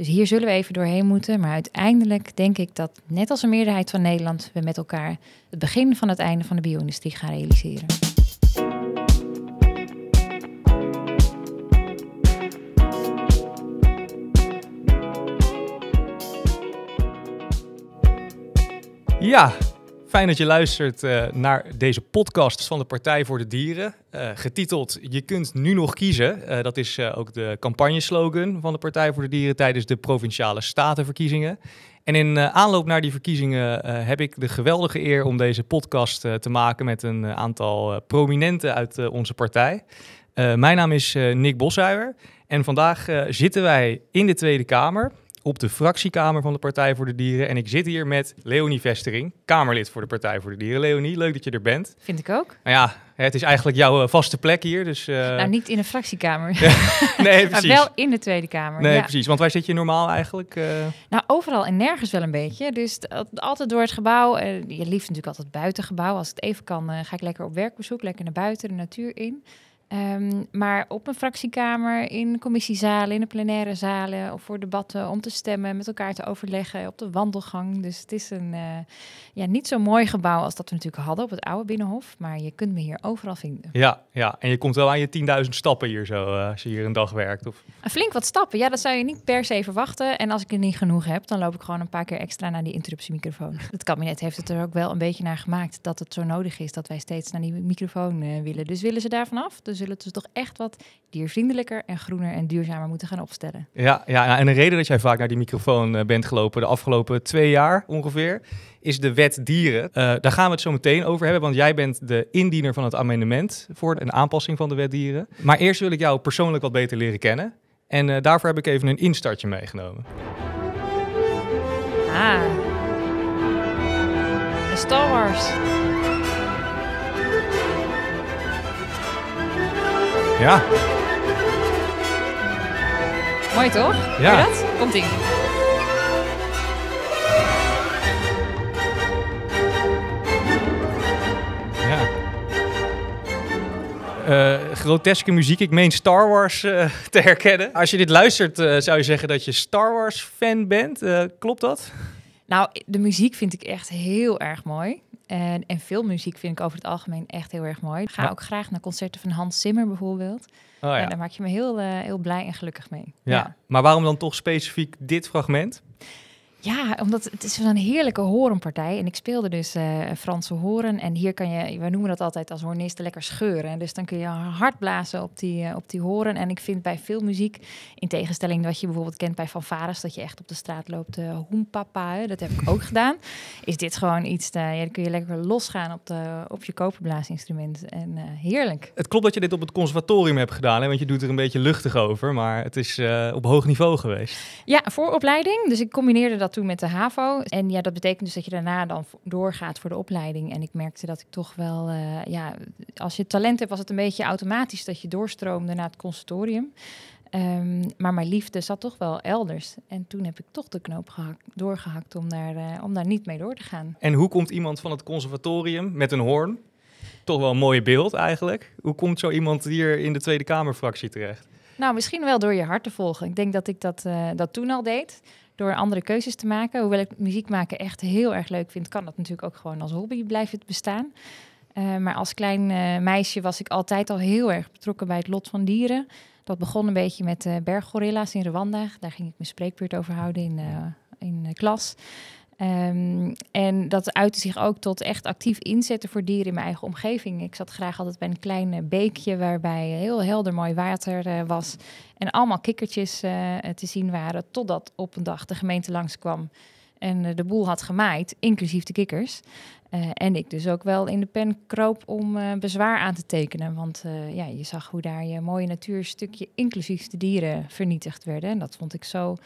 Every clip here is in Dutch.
Dus hier zullen we even doorheen moeten. Maar uiteindelijk denk ik dat, net als een meerderheid van Nederland, we met elkaar het begin van het einde van de bio-industrie gaan realiseren. Ja, Fijn dat je luistert eh, naar deze podcast van de Partij voor de Dieren. Eh, getiteld Je kunt nu nog kiezen. Eh, dat is ook de campagneslogan van de Partij voor de Dieren tijdens de provinciale statenverkiezingen. En in aanloop naar die verkiezingen heb ik de geweldige eer om deze podcast te maken met een aantal prominenten uit onze partij. mijn naam is Nick Boshuijer en vandaag zitten wij in de Tweede Kamer op de fractiekamer van de Partij voor de Dieren. En ik zit hier met Leonie Vestering, Kamerlid voor de Partij voor de Dieren. Leonie, leuk dat je er bent. Vind ik ook. Nou ja, het is eigenlijk jouw eh, vaste plek hier. Dus, eh, Nou, niet in een fractiekamer. nee, precies. Maar wel in de Tweede Kamer. Nee, precies. Want waar zit je normaal eigenlijk? Eh? Nou, overal en nergens wel een beetje. Dus altijd door het gebouw. je liefst natuurlijk altijd buitengebouw. Als het even kan, ga ik lekker op werkbezoek, lekker naar buiten, de natuur in. Ehm, maar op een fractiekamer, in commissiezalen, in de plenaire zalen of voor debatten om te stemmen, met elkaar te overleggen, op de wandelgang. Dus het is een eh, ja, niet zo mooi gebouw als dat we natuurlijk hadden op het oude Binnenhof. Maar je kunt me hier overal vinden. Ja, ja. en je komt wel aan je 10.000 stappen hier zo eh, als je hier een dag werkt. Of... Een ah, flink wat stappen, ja, dat zou je niet per se verwachten. En als ik er niet genoeg heb, dan loop ik gewoon een paar keer extra naar die interruptiemicrofoon. Het kabinet heeft het er ook wel een beetje naar gemaakt dat het zo nodig is dat wij steeds naar die microfoon eh, willen. Dus willen ze daar vanaf? Dus zullen dus toch echt wat diervriendelijker en groener en duurzamer moeten gaan opstellen. Ja, ja en de reden dat jij vaak naar die microfoon eh, bent gelopen de afgelopen twee jaar ongeveer, is de wet dieren. Eh, daar gaan we het zo meteen over hebben, want jij bent de indiener van het amendement voor een aanpassing van de wet dieren. Maar eerst wil ik jou persoonlijk wat beter leren kennen. En eh, daarvoor heb ik even een instartje meegenomen. Ah. Star Wars. Ja. Mooi toch? Ja. dat? Komt ie. Uh, groteske muziek. Ik meen Star Wars eh, te herkennen. Als je dit luistert, eh, zou je zeggen dat je Star Wars fan bent. klopt dat? Nou, de muziek vind ik echt heel erg mooi. En, en filmmuziek vind ik over het algemeen echt heel erg mooi. Ik ga ook graag naar concerten van Hans Zimmer bijvoorbeeld. Oh, ja. En daar maak je me heel, eh, heel blij en gelukkig mee. ja. maar waarom dan toch specifiek dit fragment? Ja, omdat het is een heerlijke horenpartij. En ik speelde dus uh, Franse horen. En hier kan je, we noemen dat altijd als hornisten, lekker scheuren. Dus dan kun je hard blazen op die, eh, op die horen. En ik vind bij veel muziek, in tegenstelling wat je bijvoorbeeld kent bij fanfares... dat je echt op de straat loopt, uh, eh, hoempapa, dat heb ik ook gedaan. Is dit gewoon iets, ja, dan kun je lekker losgaan op, de, op je koperblaasinstrument. En heerlijk. Het klopt dat je dit op het conservatorium hebt gedaan, hè? want je doet er een beetje luchtig over. Maar het is op hoog niveau geweest. Ja, vooropleiding Dus ik combineerde dat toen met de HAVO. En ja, dat betekent dus dat je daarna dan doorgaat voor de opleiding. En ik merkte dat ik toch wel, eh, ja, als je talent hebt, was het een beetje automatisch dat je doorstroomde naar het consultorium. Ehm, maar mijn liefde zat toch wel elders. En toen heb ik toch de knoop gehakt, doorgehakt om daar, eh, om daar niet mee door te gaan. En hoe komt iemand van het conservatorium met een hoorn? Toch wel een mooi beeld eigenlijk. Hoe komt zo iemand hier in de Tweede Kamerfractie terecht? Nou, misschien wel door je hart te volgen. Ik denk dat ik dat, eh, dat toen al deed door andere keuzes te maken. Hoewel ik muziek maken echt heel erg leuk vind, kan dat natuurlijk ook gewoon als hobby blijven bestaan. Eh, maar als klein eh, meisje was ik altijd al heel erg betrokken bij het lot van dieren. Dat begon een beetje met eh, berggorilla's in Rwanda. Daar ging ik mijn spreekbeurt over houden in, in de klas. Ehm, en dat uitte zich ook tot echt actief inzetten voor dieren in mijn eigen omgeving. Ik zat graag altijd bij een klein eh, beekje waarbij heel helder mooi water eh, was. En allemaal kikkertjes eh, te zien waren. Totdat op een dag de gemeente langskwam en de boel had gemaaid, inclusief de kikkers. en ik dus ook wel in de pen kroop om bezwaar aan te tekenen. Want ja, je zag hoe daar je mooie natuurstukje, inclusief de dieren, vernietigd werden. En dat vond ik zo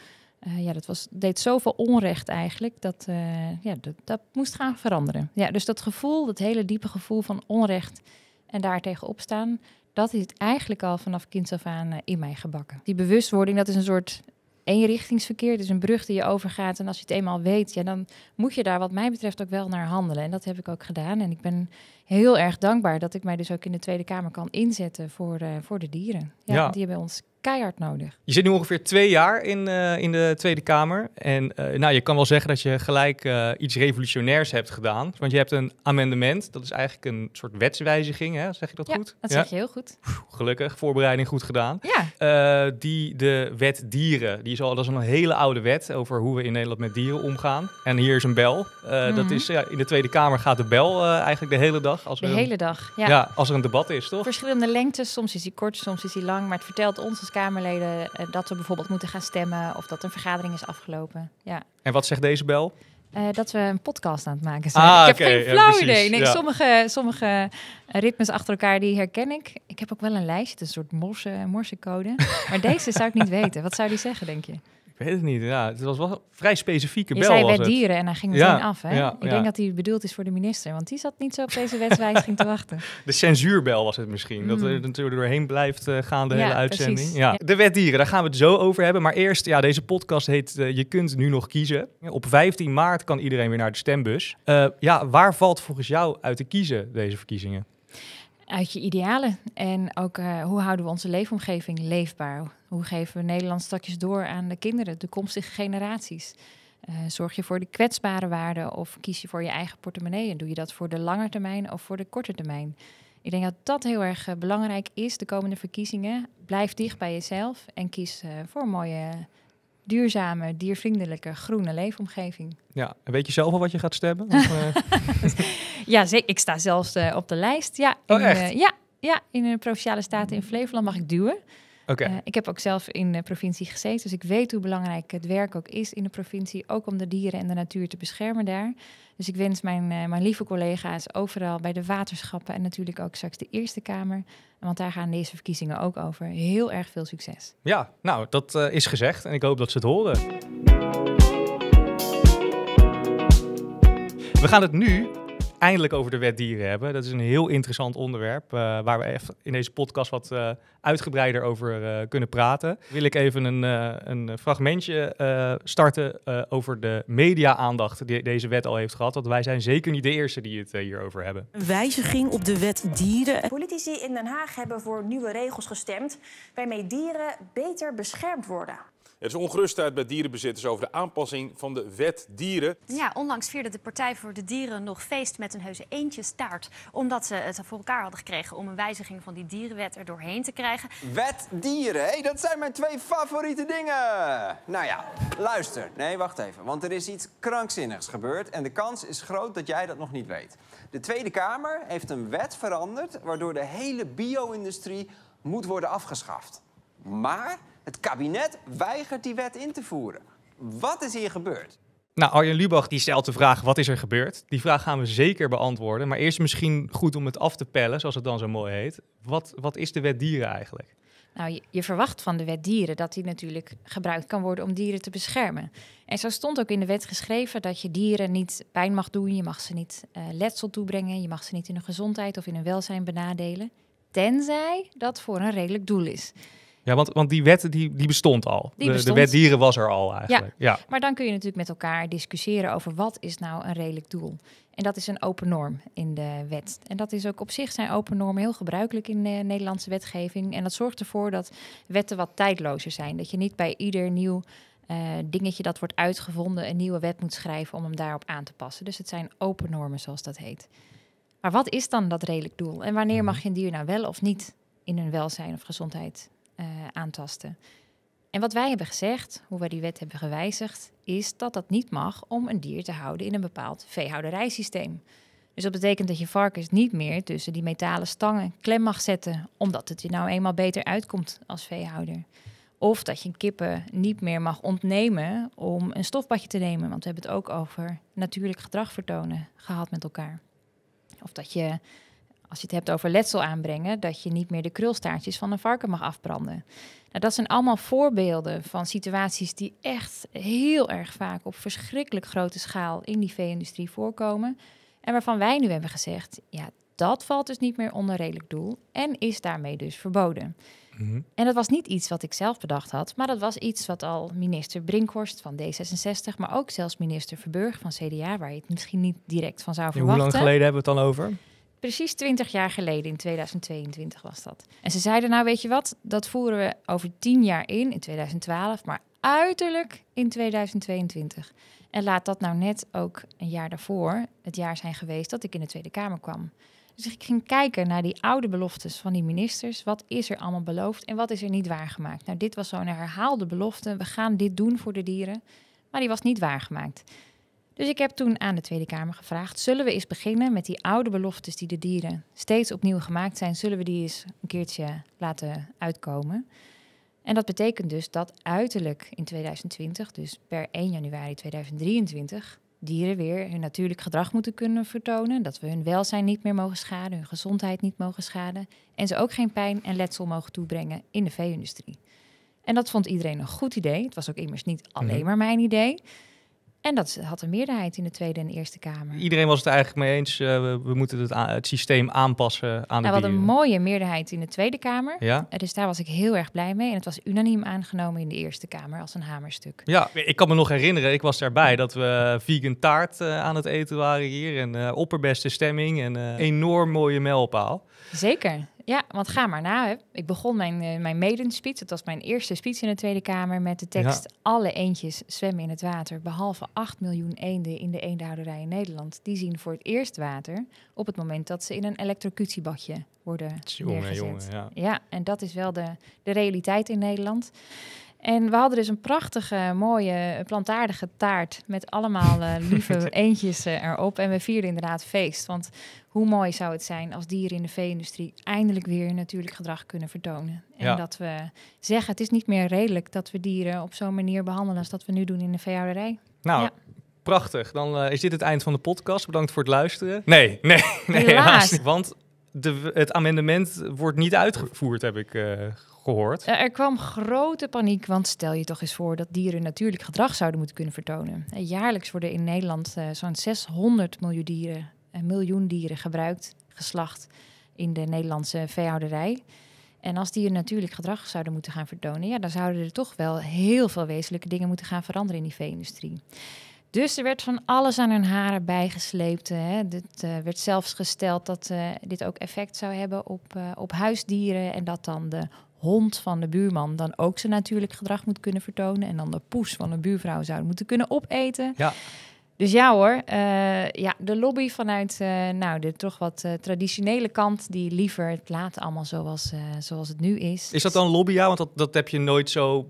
eh, ja, dat was, deed zoveel onrecht eigenlijk dat, eh, ja, dat, dat moest gaan veranderen. Ja, dus dat gevoel, dat hele diepe gevoel van onrecht en daartegen opstaan, dat is eigenlijk al vanaf kinds af aan eh, in mij gebakken. Die bewustwording, dat is een soort eenrichtingsverkeer. Dus is een brug die je overgaat en als je het eenmaal weet, ja, dan moet je daar wat mij betreft ook wel naar handelen. En dat heb ik ook gedaan en ik ben heel erg dankbaar dat ik mij dus ook in de Tweede Kamer kan inzetten voor, eh, voor de dieren. Ja, Die hebben ons keihard nodig. Je zit nu ongeveer twee jaar in, eh, in de Tweede Kamer. En eh, nou, je kan wel zeggen dat je gelijk iets revolutionairs hebt gedaan. Want je hebt een amendement. Dat is eigenlijk een soort wetswijziging. Hè? Zeg je dat ja, goed? Dat zeg je heel goed. Gelukkig, voorbereiding goed gedaan. die de wet dieren. Die is al, dat is een hele oude wet over hoe we in Nederland met dieren omgaan. En hier is een bel. Dat mhm. is ja, in de Tweede Kamer gaat de bel eigenlijk de hele dag. Als de hele dag, ja. Als er een debat is, toch? Verschillende lengtes, soms is die kort, soms is die lang. Maar het vertelt ons als Kamerleden eh, dat we bijvoorbeeld moeten gaan stemmen... of dat een vergadering is afgelopen, ja. En wat zegt deze bel? Eh, dat we een podcast aan het maken zijn. Ah, ik heb geen flauw idee. nee, sommige, sommige ritmes achter elkaar die herken ik. Ik heb ook wel een lijstje, een soort morse, morsecode. maar deze zou ik niet weten. Wat zou die zeggen, denk je? Ik weet het niet. Ja, het was wel vrij specifieke bel. Je zei bij dieren en hij ging meteen ja, af. Hè? ik denk dat hij bedoeld is voor de minister, want die zat niet zo op deze wetswijziging te wachten. De censuurbel was het misschien. Dat mm. er natuurlijk doorheen blijft uh, gaan de hele uitzending. Ja. De wet dieren, daar gaan we het zo over hebben. Maar eerst, ja, deze podcast heet eh, Je kunt nu nog kiezen. Op 15 maart kan iedereen weer naar de stembus. Eh, ja, waar valt volgens jou uit te kiezen deze verkiezingen? Uit je idealen en ook hoe houden we onze leefomgeving leefbaar? Hoe geven we Nederland stakjes door aan de kinderen, de komstige generaties? Eh, zorg je voor de kwetsbare waarden of kies je voor je eigen portemonnee? En doe je dat voor de lange termijn of voor de korte termijn? Ik denk dat dat heel erg eh, belangrijk is de komende verkiezingen. Blijf dicht bij jezelf en kies eh, voor een mooie, duurzame, diervriendelijke, groene leefomgeving. Ja, weet je zelf al wat je gaat stemmen? ja, zeker. Ik sta zelfs op de lijst. Ja, oh, in, een ja, ja, in de Provinciale Staten in Flevoland mag ik duwen. Eh, ik heb ook zelf in de provincie gezeten, dus ik weet hoe belangrijk het werk ook is in de provincie, ook om de dieren en de natuur te beschermen daar. Dus ik wens mijn, eh, mijn lieve collega's overal bij de waterschappen en natuurlijk ook straks de Eerste Kamer, want daar gaan deze verkiezingen ook over, heel erg veel succes. Ja, nou, dat eh, is gezegd en ik hoop dat ze het horen. We gaan het nu eindelijk over de wet dieren hebben. Dat is een heel interessant onderwerp eh, waar we echt in deze podcast wat eh, uitgebreider over eh, kunnen praten. Wil ik even een, een fragmentje starten over de media-aandacht die deze wet al heeft gehad. Want wij zijn zeker niet de eerste die het hierover hebben. wijziging op de wet dieren. Politici in Den Haag hebben voor nieuwe regels gestemd waarmee dieren beter beschermd worden. Er is ongerustheid bij dierenbezitters over de aanpassing van de wet dieren. Ja, onlangs vierde de Partij voor de Dieren nog feest met een heuse staart. Omdat ze het voor elkaar hadden gekregen om een wijziging van die dierenwet er doorheen te krijgen. Wet dieren, hé, dat zijn mijn twee favoriete dingen. Nou ja, luister. Nee, wacht even. Want er is iets krankzinnigs gebeurd en de kans is groot dat jij dat nog niet weet. De Tweede Kamer heeft een wet veranderd waardoor de hele bio-industrie moet worden afgeschaft. Maar het kabinet weigert die wet in te voeren. Wat is hier gebeurd? Nou, Arjen Lubach die stelt de vraag: wat is er gebeurd? Die vraag gaan we zeker beantwoorden. Maar eerst misschien goed om het af te pellen, zoals het dan zo mooi heet. Wat, wat is de wet dieren eigenlijk? Nou, je, verwacht van de wet dieren dat die natuurlijk gebruikt kan worden om dieren te beschermen. En zo stond ook in de wet geschreven dat je dieren niet pijn mag doen, je mag ze niet eh, letsel toebrengen, je mag ze niet in hun gezondheid of in hun welzijn benadelen, tenzij dat voor een redelijk doel is. Ja, want, want die wetten, die, die bestond al. Die De, wet dieren was er al eigenlijk. Ja. Maar dan kun je natuurlijk met elkaar discussiëren over wat is nou een redelijk doel. En dat is een open norm in de wet. En dat is ook op zich zijn open normen heel gebruikelijk in de eh, Nederlandse wetgeving. En dat zorgt ervoor dat wetten wat tijdlozer zijn. Dat je niet bij ieder nieuw eh, dingetje dat wordt uitgevonden een nieuwe wet moet schrijven om hem daarop aan te passen. Dus het zijn open normen zoals dat heet. Maar wat is dan dat redelijk doel? En wanneer mhm. mag je een dier nou wel of niet in hun welzijn of gezondheid eh, aantasten. En wat wij hebben gezegd, hoe wij die wet hebben gewijzigd, is dat dat niet mag om een dier te houden in een bepaald veehouderijsysteem. Dus dat betekent dat je varkens niet meer tussen die metalen stangen klem mag zetten, omdat het je nou eenmaal beter uitkomt als veehouder. Of dat je kippen niet meer mag ontnemen om een stofbadje te nemen, want we hebben het ook over natuurlijk gedrag vertonen gehad met elkaar. Of dat je als je het hebt over letsel aanbrengen, dat je niet meer de krulstaartjes van een varken mag afbranden. Nou, dat zijn allemaal voorbeelden van situaties die echt heel erg vaak op verschrikkelijk grote schaal in die vee-industrie voorkomen. En waarvan wij nu hebben gezegd, ja, dat valt dus niet meer onder redelijk doel en is daarmee dus verboden. Mhm. En dat was niet iets wat ik zelf bedacht had, maar dat was iets wat al minister Brinkhorst van D66, maar ook zelfs minister Verburg van CDA, waar je het misschien niet direct van zou verwachten. hoe lang geleden hebben we het dan over? Precies 20 jaar geleden, in 2022 was dat. En ze zeiden, nou weet je wat, dat voeren we over 10 jaar in, in 2012, maar uiterlijk in 2022. En laat dat nou net ook een jaar daarvoor het jaar zijn geweest dat ik in de Tweede Kamer kwam. Dus ik ging kijken naar die oude beloftes van die ministers. Wat is er allemaal beloofd en wat is er niet waargemaakt? Nou, dit was zo'n herhaalde belofte. We gaan dit doen voor de dieren. Maar die was niet waargemaakt. Dus ik heb toen aan de Tweede Kamer gevraagd: zullen we eens beginnen met die oude beloftes die de dieren steeds opnieuw gemaakt zijn? Zullen we die eens een keertje laten uitkomen? En dat betekent dus dat uiterlijk in 2020, dus per 1 januari 2023, dieren weer hun natuurlijk gedrag moeten kunnen vertonen. Dat we hun welzijn niet meer mogen schaden, hun gezondheid niet mogen schaden. En ze ook geen pijn en letsel mogen toebrengen in de vee-industrie. En dat vond iedereen een goed idee. Het was ook immers niet mhm. alleen maar mijn idee. En dat had een meerderheid in de Tweede en Eerste Kamer. Iedereen was het eigenlijk mee eens. Eh, we, moeten het, het, systeem aanpassen aan de nou, We hadden een mooie meerderheid in de Tweede Kamer. Ja? Eh, dus daar was ik heel erg blij mee. En het was unaniem aangenomen in de Eerste Kamer als een hamerstuk. Ja, ik kan me nog herinneren, ik was daarbij dat we vegan taart eh, aan het eten waren hier. En opperbeste stemming en enorm mooie mijlpaal. Zeker. Ja, want ga maar na. Nou, Ik begon mijn, uh, mijn maiden speech, dat was mijn eerste speech in de Tweede Kamer, met de tekst... Alle eendjes zwemmen in het water, behalve 8 miljoen eenden in de eendenhouderij in Nederland. Die zien voor het eerst water op het moment dat ze in een elektrocutiebadje worden jongen, ja. ja, en dat is wel de, de realiteit in Nederland. En we hadden dus een prachtige, mooie, plantaardige taart met allemaal eh, lieve eentjes eh, erop. En we vierden inderdaad feest. Want hoe mooi zou het zijn als dieren in de vee-industrie eindelijk weer natuurlijk gedrag kunnen vertonen. En dat we zeggen, het is niet meer redelijk dat we dieren op zo'n manier behandelen als dat we nu doen in de veehouderij. Nou, prachtig. Dan eh, is dit het eind van de podcast. Bedankt voor het luisteren. Nee, nee, nee helaas. want de, het amendement wordt niet uitgevoerd, heb ik uh, gehoord. Er kwam grote paniek, want stel je toch eens voor dat dieren natuurlijk gedrag zouden moeten kunnen vertonen. Eh, jaarlijks worden in Nederland eh, zo'n 600 miljoen dieren, eh, miljoen dieren gebruikt, geslacht in de Nederlandse veehouderij. En als die een natuurlijk gedrag zouden moeten gaan vertonen, ja, dan zouden er toch wel heel veel wezenlijke dingen moeten gaan veranderen in die vee-industrie. Dus er werd van alles aan hun haren bijgesleept. Hè. Het werd zelfs gesteld dat dit ook effect zou hebben op, op huisdieren. En dat dan de hond van de buurman dan ook zijn natuurlijk gedrag moet kunnen vertonen. En dan de poes van de buurvrouw zou moeten kunnen opeten. Ja. Dus ja hoor, eh, ja, de lobby vanuit eh, nou, de toch wat eh, traditionele kant... die liever het laat allemaal zoals, zoals het nu is. Is dat dan lobby? Ja, want dat, dat heb je nooit zo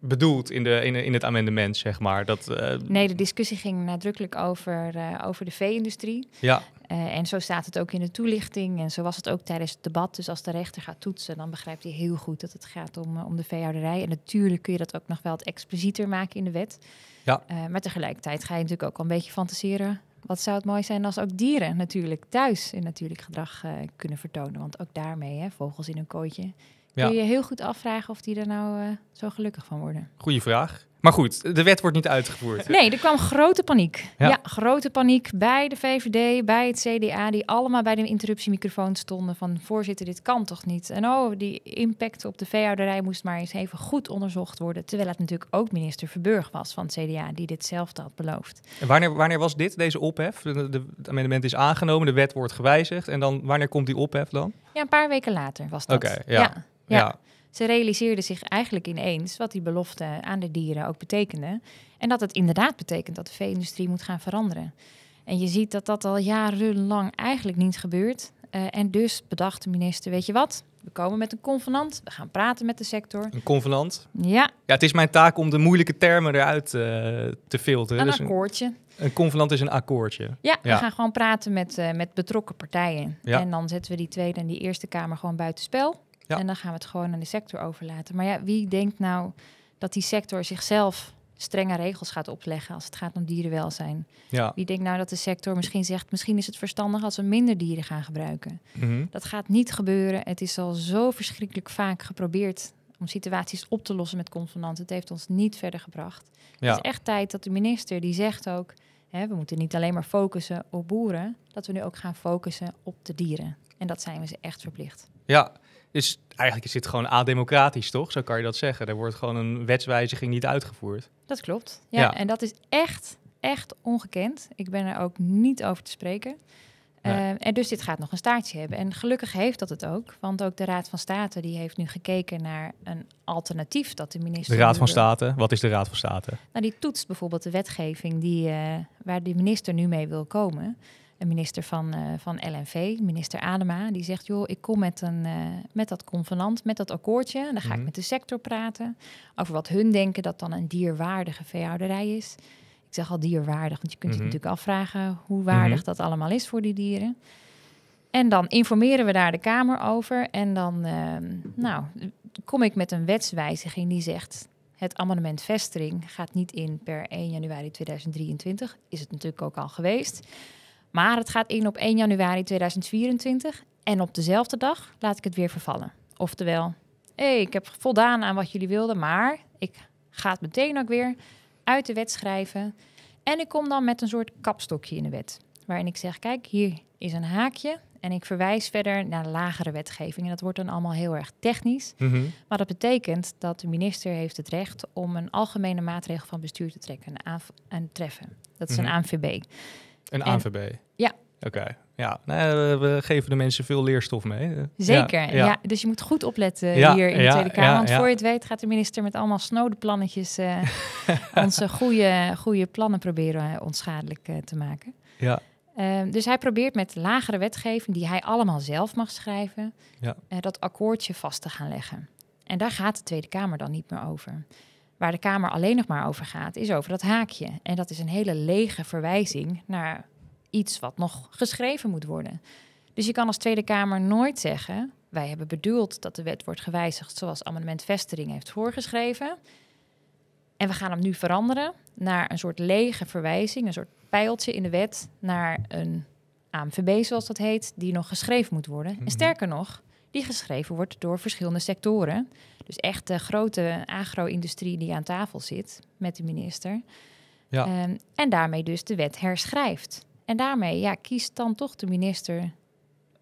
bedoeld in, de, in, in het amendement, zeg maar. Dat, Nee, de discussie ging nadrukkelijk over, over de vee-industrie. Ja. Eh, en zo staat het ook in de toelichting en zo was het ook tijdens het debat. Dus als de rechter gaat toetsen, dan begrijpt hij heel goed dat het gaat om, eh, om de veehouderij. En natuurlijk kun je dat ook nog wel wat explicieter maken in de wet. Ja. Uh, maar tegelijkertijd ga je natuurlijk ook al een beetje fantaseren. Wat zou het mooi zijn als ook dieren natuurlijk thuis in natuurlijk gedrag kunnen vertonen. Want ook daarmee, hè, vogels in een kooitje, kun je heel goed afvragen of die er nou zo gelukkig van worden. Goeie vraag. Maar goed, de wet wordt niet uitgevoerd. Nee, er kwam grote paniek. Ja. grote paniek bij de VVD, bij het CDA, die allemaal bij de interruptiemicrofoon stonden van voorzitter, dit kan toch niet? En oh, die impact op de veehouderij moest maar eens even goed onderzocht worden. Terwijl het natuurlijk ook minister Verburg was van het CDA, die ditzelfde had beloofd. En wanneer, wanneer was dit, deze ophef? het amendement is aangenomen, de wet wordt gewijzigd. En dan wanneer komt die ophef dan? Ja, een paar weken later was dat. Oké, ja. ja. Ze realiseerden zich eigenlijk ineens wat die belofte aan de dieren ook betekende. En dat het inderdaad betekent dat de vee-industrie moet gaan veranderen. En je ziet dat dat al jarenlang eigenlijk niet gebeurt. Eh, en dus bedacht de minister, weet je wat? We komen met een convenant, we gaan praten met de sector. Een convenant? Ja. Ja, het is mijn taak om de moeilijke termen eruit eh, te filteren. Een dus akkoordje. Een, convenant is een akkoordje. Ja, we gaan gewoon praten met, eh, met betrokken partijen. Ja. En dan zetten we die Tweede en die Eerste Kamer gewoon buitenspel. En dan gaan we het gewoon aan de sector overlaten. Maar ja, wie denkt nou dat die sector zichzelf strenge regels gaat opleggen als het gaat om dierenwelzijn? Ja. Wie denkt nou dat de sector misschien zegt, misschien is het verstandig als we minder dieren gaan gebruiken? Mhm. Dat gaat niet gebeuren. Het is al zo verschrikkelijk vaak geprobeerd om situaties op te lossen met consonanten. Het heeft ons niet verder gebracht. Ja. Het is echt tijd dat de minister die zegt ook. we moeten niet alleen maar focussen op boeren, dat we nu ook gaan focussen op de dieren. En dat zijn we ze echt verplicht. Ja, dus eigenlijk is dit gewoon ademocratisch, toch? Zo kan je dat zeggen. Er wordt gewoon een wetswijziging niet uitgevoerd. Dat klopt. Ja, en dat is echt, echt ongekend. Ik ben er ook niet over te spreken. Ehm, en dus dit gaat nog een staartje hebben. En gelukkig heeft dat het ook. Want ook de Raad van State die heeft nu gekeken naar een alternatief dat de minister... De Raad van State? Wat is de Raad van State? Nou, die toetst bijvoorbeeld de wetgeving die, eh, waar de minister nu mee wil komen een minister van, eh, van LNV, minister Adema, die zegt: joh, ik kom met, een, eh, met dat convenant, met dat akkoordje. En dan ga ik mhm. met de sector praten over wat hun denken dat dan een dierwaardige veehouderij is. Ik zeg al dierwaardig, want je kunt je mhm. natuurlijk afvragen hoe waardig mhm. dat allemaal is voor die dieren. En dan informeren we daar de Kamer over. En dan ehm, nou, kom ik met een wetswijziging die zegt het amendement vestering gaat niet in per 1 januari 2023. Is het natuurlijk ook al geweest. Maar het gaat in op 1 januari 2024 en op dezelfde dag laat ik het weer vervallen. Oftewel, hey, ik heb voldaan aan wat jullie wilden, maar ik ga het meteen ook weer uit de wet schrijven. En ik kom dan met een soort kapstokje in de wet. Waarin ik zeg, kijk, hier is een haakje. En ik verwijs verder naar lagere wetgeving. En dat wordt dan allemaal heel erg technisch. Mhm. Maar dat betekent dat de minister heeft het recht om een algemene maatregel van bestuur te trekken, aan, treffen. Dat is een mhm. ANVB. Een AVB. ja. Oké. Ja, we geven de mensen veel leerstof mee. Zeker, ja. dus je moet goed opletten hier in de Tweede Kamer. want voor je het weet gaat de minister met allemaal snode plannetjes eh, onze goede, goede plannen proberen eh, onschadelijk eh, te maken. Ja. Ehm, dus hij probeert met lagere wetgeving, die hij allemaal zelf mag schrijven, uh, dat akkoordje vast te gaan leggen. En daar gaat de Tweede Kamer dan niet meer over. Waar de Kamer alleen nog maar over gaat, is over dat haakje. En dat is een hele lege verwijzing naar iets wat nog geschreven moet worden. Dus je kan als Tweede Kamer nooit zeggen: wij hebben bedoeld dat de wet wordt gewijzigd zoals amendement Vestering heeft voorgeschreven. En we gaan hem nu veranderen naar een soort lege verwijzing, een soort pijltje in de wet naar een AMVB, zoals dat heet, die nog geschreven moet worden. En mhm. sterker nog, die geschreven wordt door verschillende sectoren. Dus echt de grote agro-industrie die aan tafel zit met de minister. Ja. Ehm, en daarmee dus de wet herschrijft. En daarmee ja, kiest dan toch de minister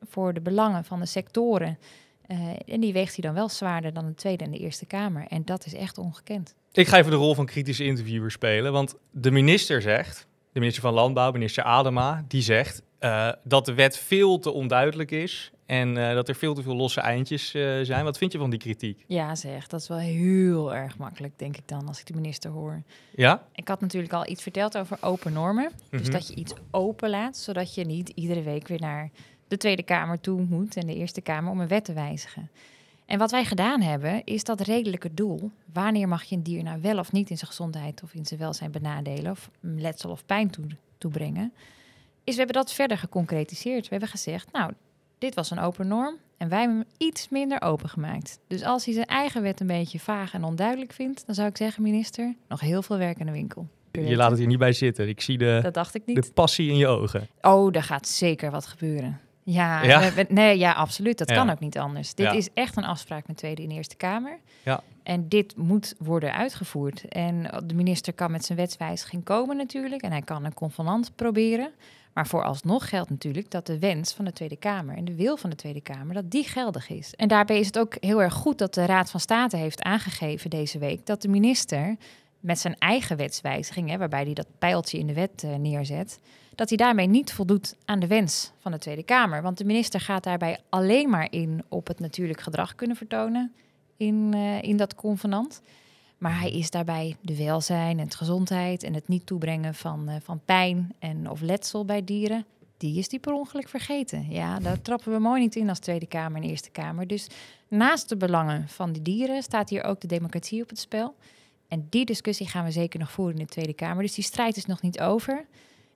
voor de belangen van de sectoren. Eh, en die weegt hij dan wel zwaarder dan de Tweede en de Eerste Kamer. En dat is echt ongekend. Ik ga even de rol van kritische interviewer spelen. Want de minister zegt, de minister van Landbouw, minister Adema, die zegt eh, dat de wet veel te onduidelijk is en eh, dat er veel te veel losse eindjes eh, zijn. Wat vind je van die kritiek? Ja, zeg, dat is wel heel erg makkelijk, denk ik dan, als ik de minister hoor. Ja? Ik had natuurlijk al iets verteld over open normen. Dus mhm. dat je iets open laat, zodat je niet iedere week weer naar de Tweede Kamer toe moet en de Eerste Kamer om een wet te wijzigen. En wat wij gedaan hebben, is dat redelijke doel. Wanneer mag je een dier nou wel of niet in zijn gezondheid of in zijn welzijn benadelen of letsel of pijn toe, toebrengen? Is we hebben dat verder geconcretiseerd. We hebben gezegd, nou, dit was een open norm en wij hebben hem iets minder open gemaakt. Dus als hij zijn eigen wet een beetje vaag en onduidelijk vindt, dan zou ik zeggen, minister, nog heel veel werk in de winkel. Je laat het hier niet bij zitten. Ik zie de, dat dacht ik niet. de passie in je ogen. Oh, daar gaat zeker wat gebeuren. Ja, nee, ja absoluut. Dat kan ook niet anders. Dit is echt een afspraak met Tweede en Eerste Kamer. Ja. En dit moet worden uitgevoerd. En de minister kan met zijn wetswijziging komen natuurlijk. En hij kan een convenant proberen. Maar vooralsnog geldt natuurlijk dat de wens van de Tweede Kamer en de wil van de Tweede Kamer, dat die geldig is. En daarbij is het ook heel erg goed dat de Raad van State heeft aangegeven deze week dat de minister met zijn eigen wetswijziging, hè, waarbij hij dat pijltje in de wet eh, neerzet, dat hij daarmee niet voldoet aan de wens van de Tweede Kamer. Want de minister gaat daarbij alleen maar in op het natuurlijk gedrag kunnen vertonen in, eh, in dat convenant. Maar hij is daarbij de welzijn en het gezondheid en het niet toebrengen van, eh, van pijn en of letsel bij dieren. Die is die per ongeluk vergeten. Ja, daar trappen we mooi niet in als Tweede Kamer en Eerste Kamer. Dus naast de belangen van de dieren staat hier ook de democratie op het spel. En die discussie gaan we zeker nog voeren in de Tweede Kamer. Dus die strijd is nog niet over.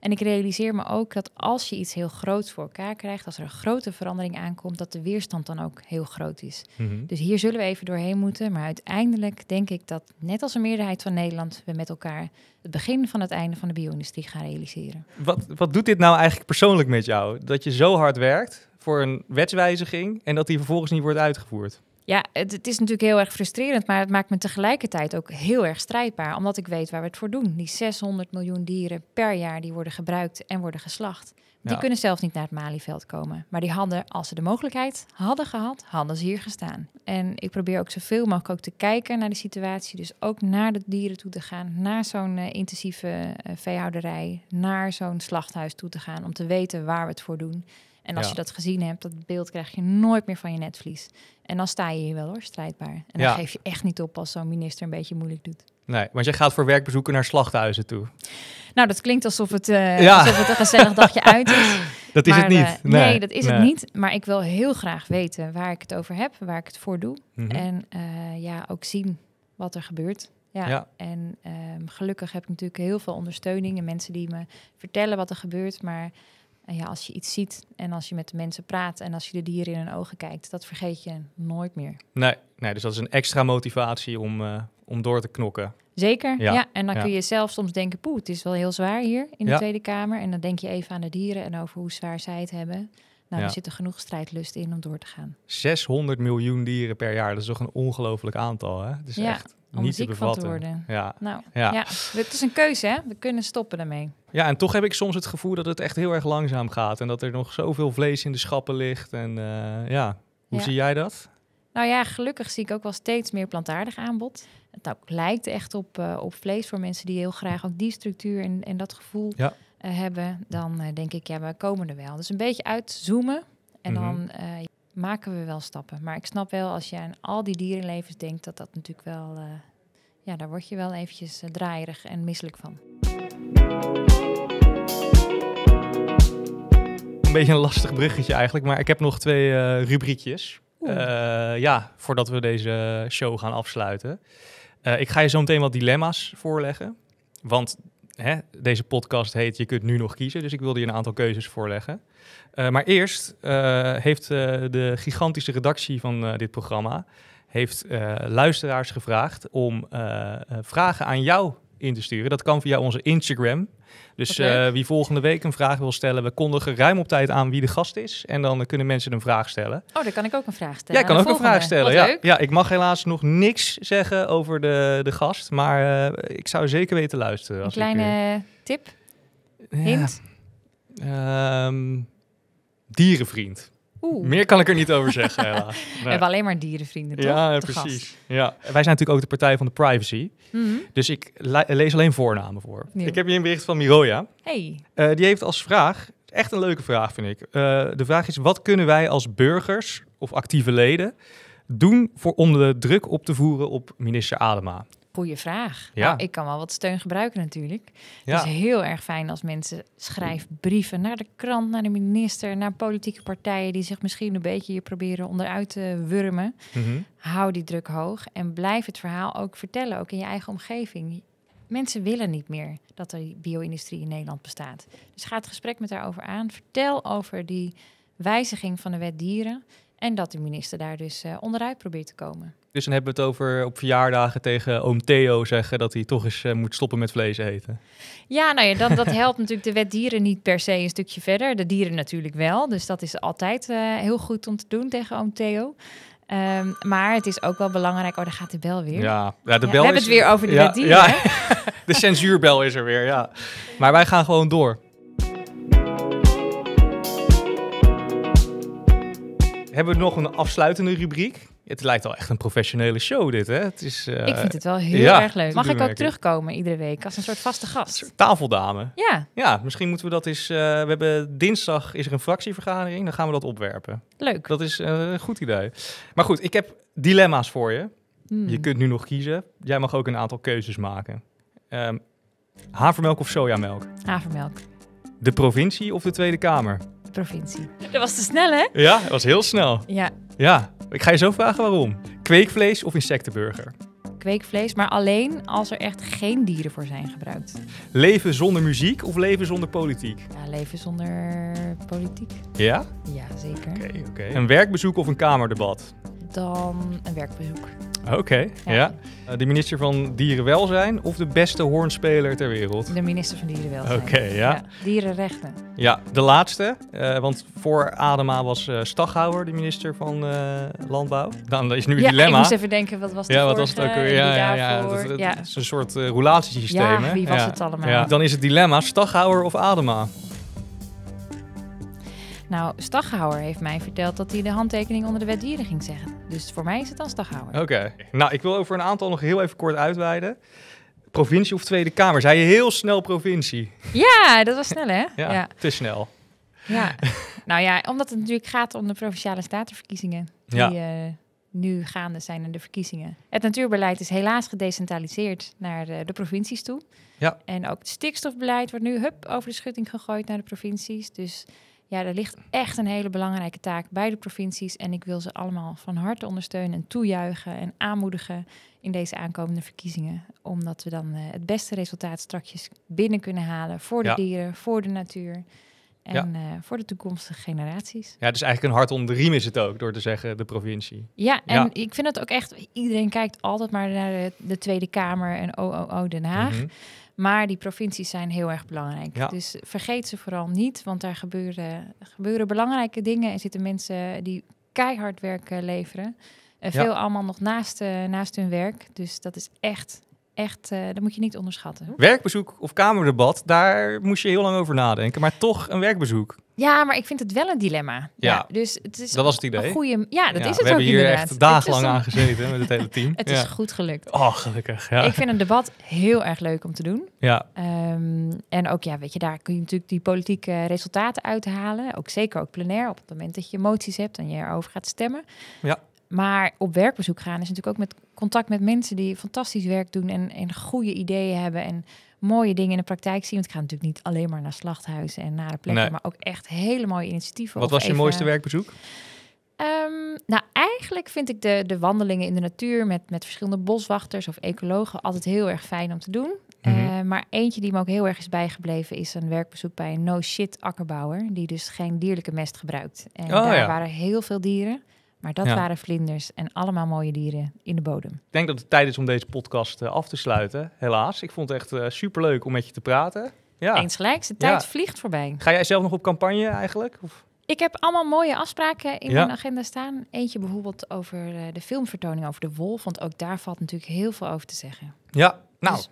En ik realiseer me ook dat als je iets heel groots voor elkaar krijgt, als er een grote verandering aankomt, dat de weerstand dan ook heel groot is. Mhm. Dus hier zullen we even doorheen moeten. Maar uiteindelijk denk ik dat, net als een meerderheid van Nederland, we met elkaar het begin van het einde van de bio-industrie gaan realiseren. Wat, wat doet dit nou eigenlijk persoonlijk met jou? Dat je zo hard werkt voor een wetswijziging en dat die vervolgens niet wordt uitgevoerd? Ja, het, het, is natuurlijk heel erg frustrerend, maar het maakt me tegelijkertijd ook heel erg strijdbaar, omdat ik weet waar we het voor doen. Die 600 miljoen dieren per jaar die worden gebruikt en worden geslacht. Die kunnen zelfs niet naar het Malieveld komen. Maar die hadden, als ze de mogelijkheid hadden gehad, hadden ze hier gestaan. En ik probeer ook zoveel mogelijk ook te kijken naar de situatie. Dus ook naar de dieren toe te gaan, naar zo'n eh, intensieve eh, veehouderij, naar zo'n slachthuis toe te gaan om te weten waar we het voor doen. En als je dat gezien hebt, dat beeld krijg je nooit meer van je netvlies. En dan sta je hier wel hoor, strijdbaar. En dan geef je echt niet op als zo'n minister een beetje moeilijk doet. Nee, want jij gaat voor werkbezoeken naar slachthuizen toe. Nou, dat klinkt alsof het, eh, ja. alsof het een gezellig dagje uit is. Dat is het niet. Eh, nee, dat is het niet. Maar ik wil heel graag weten waar ik het over heb, waar ik het voor doe. Mhm. En eh, ja, ook zien wat er gebeurt. Ja. En ehm, gelukkig heb ik natuurlijk heel veel ondersteuning en mensen die me vertellen wat er gebeurt. Maar en ja, als je iets ziet en als je met de mensen praat en als je de dieren in hun ogen kijkt, dat vergeet je nooit meer. Nee, nee dus dat is een extra motivatie om, eh, om door te knokken. Zeker, ja. En dan kun je zelf soms denken, poeh, het is wel heel zwaar hier in de Tweede Kamer. En dan denk je even aan de dieren en over hoe zwaar zij het hebben. Nou, er zit er genoeg strijdlust in om door te gaan. 600 miljoen dieren per jaar, dat is toch een ongelooflijk aantal, hè? Het echt om niet ziek te Van te worden. Ja. Nou, ja. het is een keuze, hè? We kunnen stoppen daarmee. Ja, en toch heb ik soms het gevoel dat het echt heel erg langzaam gaat. En dat er nog zoveel vlees in de schappen ligt. En eh, ja, hoe zie jij dat? Nou ja, gelukkig zie ik ook wel steeds meer plantaardig aanbod. Het lijkt echt op, eh, op vlees voor mensen die heel graag ook die structuur en, en dat gevoel eh, hebben. Dan denk ik, ja, we komen er wel. Dus een beetje uitzoomen en mhm. dan maken we wel stappen. Maar ik snap wel, als je aan al die dierenlevens denkt, dat dat natuurlijk wel... ja, daar word je wel eventjes draaierig en misselijk van. Een beetje een lastig bruggetje eigenlijk, maar ik heb nog twee eh, rubriekjes. Eh, ja, voordat we deze show gaan afsluiten. Uh, ik ga je zo meteen wat dilemma's voorleggen. Want hè, deze podcast heet Je kunt nu nog kiezen. Dus ik wilde je een aantal keuzes voorleggen. maar eerst heeft de gigantische redactie van dit programma heeft, luisteraars gevraagd om vragen aan jou in te sturen. Dat kan via onze Instagram. Dus eh, wie volgende week een vraag wil stellen, we kondigen ruim op tijd aan wie de gast is. En dan kunnen mensen een vraag stellen. Oh, dan kan ik ook een vraag stellen. Jij kan ook een vraag stellen. Ja. ja, ik mag helaas nog niks zeggen over de, de gast. Maar eh, ik zou zeker weten luisteren. Als kleine eh, tip? Hint? Ehm, dierenvriend. Meer kan ik er niet over zeggen, helaas. We hebben alleen maar dierenvrienden, toch? Ja, precies. Ja. Wij zijn natuurlijk ook de partij van de privacy. Mhm. Dus ik lees alleen voornamen voor. Ik heb hier een bericht van Miroja. Hey. Eh, die heeft als vraag, echt een leuke vraag vind ik. Eh, de vraag is, wat kunnen wij als burgers of actieve leden doen voor, om de druk op te voeren op minister Adema? goede vraag. Ja. Nou, ik kan wel wat steun gebruiken natuurlijk. Ja. Het is heel erg fijn als mensen brieven naar de krant, naar de minister, naar politieke partijen die zich misschien een beetje hier proberen onderuit te wurmen. Mm Hou die druk hoog en blijf het verhaal ook vertellen, ook in je eigen omgeving. Mensen willen niet meer dat de bio-industrie in Nederland bestaat. Dus ga het gesprek met haar over aan. Vertel over die wijziging van de wet dieren. En dat de minister daar dus eh, onderuit probeert te komen. Dus dan hebben we het over op verjaardagen tegen oom Theo zeggen dat hij toch eens eh, moet stoppen met vlees eten. Ja, nou ja, dat, dat helpt natuurlijk de wet dieren niet per se een stukje verder. De dieren natuurlijk wel. Dus dat is altijd eh, heel goed om te doen tegen oom Theo. Ehm, maar het is ook wel belangrijk. Oh, daar gaat de bel weer. Ja, ja de bel. we hebben het weer over de dieren. de censuurbel is er weer, ja. Maar wij gaan gewoon door. hebben we nog een afsluitende rubriek. Het lijkt al echt een professionele show dit, hè? Het is, eh, ik vind het wel heel erg leuk. Mag ik ook terugkomen iedere week als een soort vaste gast? Tafeldame. Ja. Ja, misschien moeten we dat eens... Eh, we hebben dinsdag is er een fractievergadering. Dan gaan we dat opwerpen. Leuk. Dat is eh, een goed idee. Maar goed, ik heb dilemma's voor je. Hmm. Je kunt nu nog kiezen. Jij mag ook een aantal keuzes maken. Um, havermelk of sojamelk? Havermelk. De provincie of de Tweede Kamer? provincie. Dat was te snel, hè? Ja, dat was heel snel. Ja. Ja, ik ga je zo vragen waarom. Kweekvlees of insectenburger? Kweekvlees, maar alleen als er echt geen dieren voor zijn gebruikt. Leven zonder muziek of leven zonder politiek? Ja, leven zonder politiek. Ja? Ja, zeker. Oké, oké. Een werkbezoek of een kamerdebat? Dan een werkbezoek. Oké, ja. Eh, de minister van Dierenwelzijn of de beste hoornspeler ter wereld? De minister van Dierenwelzijn. Oké, ja. Dierenrechten. Ja, de laatste. Eh, want voor Adema was uh, Staghouwer de minister van Landbouw. Dan is nu het ja, dilemma. ik moest even denken, wat was de Ja, wat was het ook weer? Ja, ja, ja, dat, is een soort roulatiesysteem. Ja, wie was het allemaal? Dan is het dilemma Staghouwer of Adema. Nou, Staghouwer heeft mij verteld dat hij de handtekening onder de wet dieren ging zeggen. Dus voor mij is het dan Staghouwer. Oké. Nou, ik wil over een aantal nog heel even kort uitweiden. Provincie of Tweede Kamer? Zei je heel snel provincie? Ja, dat was snel, hè? ja, te snel. Ja, nou ja, omdat het natuurlijk gaat om de provinciale statenverkiezingen. Die eh, nu gaande zijn in de verkiezingen. Het natuurbeleid is helaas gedecentraliseerd naar de, eh, de, provincies toe. Ja. En ook het stikstofbeleid wordt nu hup over de schutting gegooid naar de provincies. Dus ja, er ligt echt een hele belangrijke taak bij de provincies. En ik wil ze allemaal van harte ondersteunen en toejuichen en aanmoedigen in deze aankomende verkiezingen. Omdat we dan eh, het beste resultaat straks binnen kunnen halen voor de dieren, voor de natuur. En eh, voor de toekomstige generaties. Ja, dus eigenlijk een hart onder de riem is het ook, door te zeggen de provincie. Ja, en ik vind het ook echt, iedereen kijkt altijd maar naar de, Tweede Kamer en OOO Den Haag. Mhm. Maar die provincies zijn heel erg belangrijk. Dus vergeet ze vooral niet, want daar gebeuren, gebeuren belangrijke dingen. Er zitten mensen die keihard werk eh, leveren. en eh, veel allemaal nog naast, eh, naast hun werk. Dus dat is echt, echt, uh, dat moet je niet onderschatten. Werkbezoek of kamerdebat, daar moest je heel lang over nadenken. Maar toch een werkbezoek. Ja, maar ik vind het wel een dilemma. Ja, dus het is dat was het idee. Een goede, ja, dat is het we hebben hier echt dagenlang aan gezeten met het hele team. het is goed gelukt. Oh, gelukkig. Ja. Ik vind een debat heel erg leuk om te doen. Ja. Ehm, en ook, ja, weet je, daar kun je natuurlijk die politieke resultaten uithalen. Ook zeker ook plenair, op het moment dat je moties hebt en je erover gaat stemmen. Ja. Maar op werkbezoek gaan is natuurlijk ook met contact met mensen die fantastisch werk doen en, en goede ideeën hebben en mooie dingen in de praktijk zien. Want ik ga natuurlijk niet alleen maar naar slachthuizen en naar de plekken, maar ook echt hele mooie initiatieven. Wat was je mooiste werkbezoek? Ehm, nou, eigenlijk vind ik de, de wandelingen in de natuur met, met verschillende boswachters of ecologen altijd heel erg fijn om te doen. Mhm. Eh, maar eentje die me ook heel erg is bijgebleven is een werkbezoek bij een no-shit akkerbouwer. Die dus geen dierlijke mest gebruikt. En oh, daar waren heel veel dieren. Maar dat waren vlinders en allemaal mooie dieren in de bodem. Ik denk dat het tijd is om deze podcast eh, af te sluiten, helaas. Ik vond het echt eh, superleuk om met je te praten. Ja. Eens gelijk, de tijd vliegt voorbij. Ga jij zelf nog op campagne eigenlijk? Of? Ik heb allemaal mooie afspraken in mijn agenda staan. Eentje bijvoorbeeld over eh, de filmvertoning over de wolf. Want ook daar valt natuurlijk heel veel over te zeggen. Ja, nou, dus-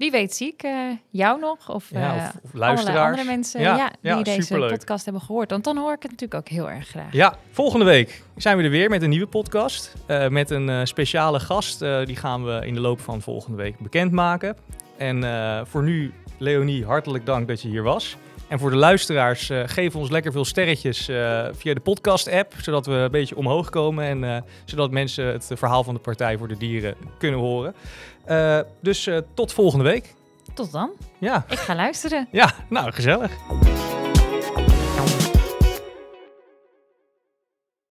wie weet zie ik eh, jou nog of, ja, eh, luisteraars. andere mensen ja, die deze podcast hebben gehoord. Want dan hoor ik het natuurlijk ook heel erg graag. Ja, volgende week zijn we er weer met een nieuwe podcast. Eh, met een speciale gast. die gaan we in de loop van volgende week bekendmaken. En voor nu, Leonie, hartelijk dank dat je hier was. En voor de luisteraars, geef ons lekker veel sterretjes via de podcast-app, zodat we een beetje omhoog komen en zodat mensen het verhaal van de Partij voor de Dieren kunnen horen. Eh, dus eh, tot volgende week. Tot dan. Ja. Ik ga luisteren. Ja, nou gezellig.